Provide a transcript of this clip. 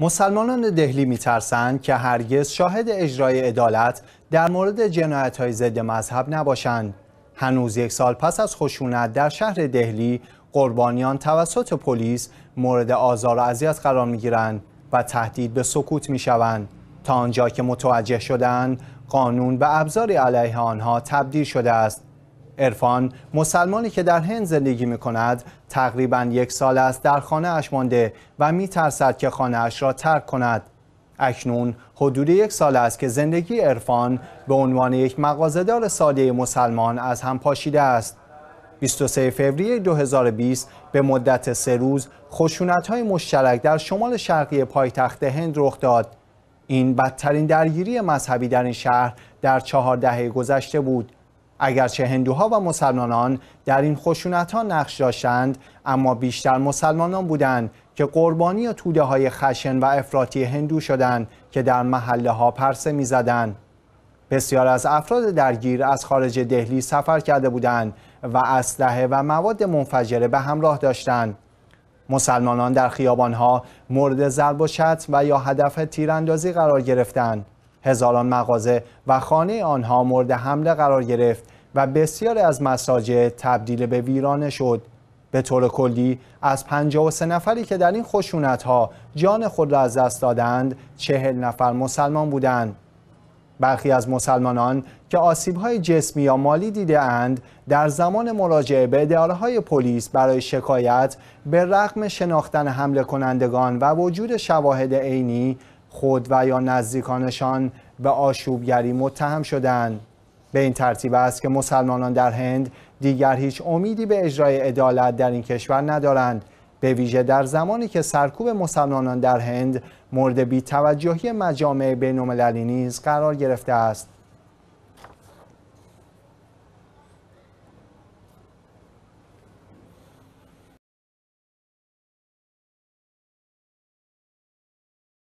مسلمانان دهلی میترسند که هرگز شاهد اجرای عدالت در مورد جنایت های ضد مذهب نباشند. هنوز یک سال پس از خشونت در شهر دهلی قربانیان توسط پلیس مورد آزار و اذیت قرار می گیرند و تهدید به سکوت می شوند تا آنجا که متوجه شدند قانون به ابزاری علیه آنها تبدیل شده است ارفان مسلمانی که در هند زندگی می کند تقریبا یک سال است در خانه اش مانده و می ترسد که خانه اش را ترک کند اکنون حدود یک سال است که زندگی عرفان به عنوان یک مغازدار ساده مسلمان از هم پاشیده است 23 فوریه 2020 به مدت سه روز خشونت های مشترک در شمال شرقی پایتخت هند رخ داد این بدترین درگیری مذهبی در این شهر در چهار دهه گذشته بود اگرچه هندوها و مسلمانان در این خشونت ها نقش داشتند اما بیشتر مسلمانان بودند که قربانی توده های خشن و افراطی هندو شدند که در محله ها پرسه می زدند. بسیار از افراد درگیر از خارج دهلی سفر کرده بودند و اسلحه و مواد منفجره به همراه داشتند. مسلمانان در خیابانها مورد ضرب و شتم و یا هدف تیراندازی قرار گرفتند. هزاران مغازه و خانه آنها مورد حمله قرار گرفت و بسیاری از مساجد تبدیل به ویرانه شد به طور کلی از 53 نفری که در این خشونت ها جان خود را از دست دادند چهل نفر مسلمان بودند برخی از مسلمانان که آسیب های جسمی یا مالی دیده اند در زمان مراجعه به اداره های پلیس برای شکایت به رغم شناختن حمله کنندگان و وجود شواهد عینی خود و یا نزدیکانشان به آشوبگری متهم شدن به این ترتیب است که مسلمانان در هند دیگر هیچ امیدی به اجرای عدالت در این کشور ندارند به ویژه در زمانی که سرکوب مسلمانان در هند مورد توجهی مجامع بین‌المللی نیز قرار گرفته است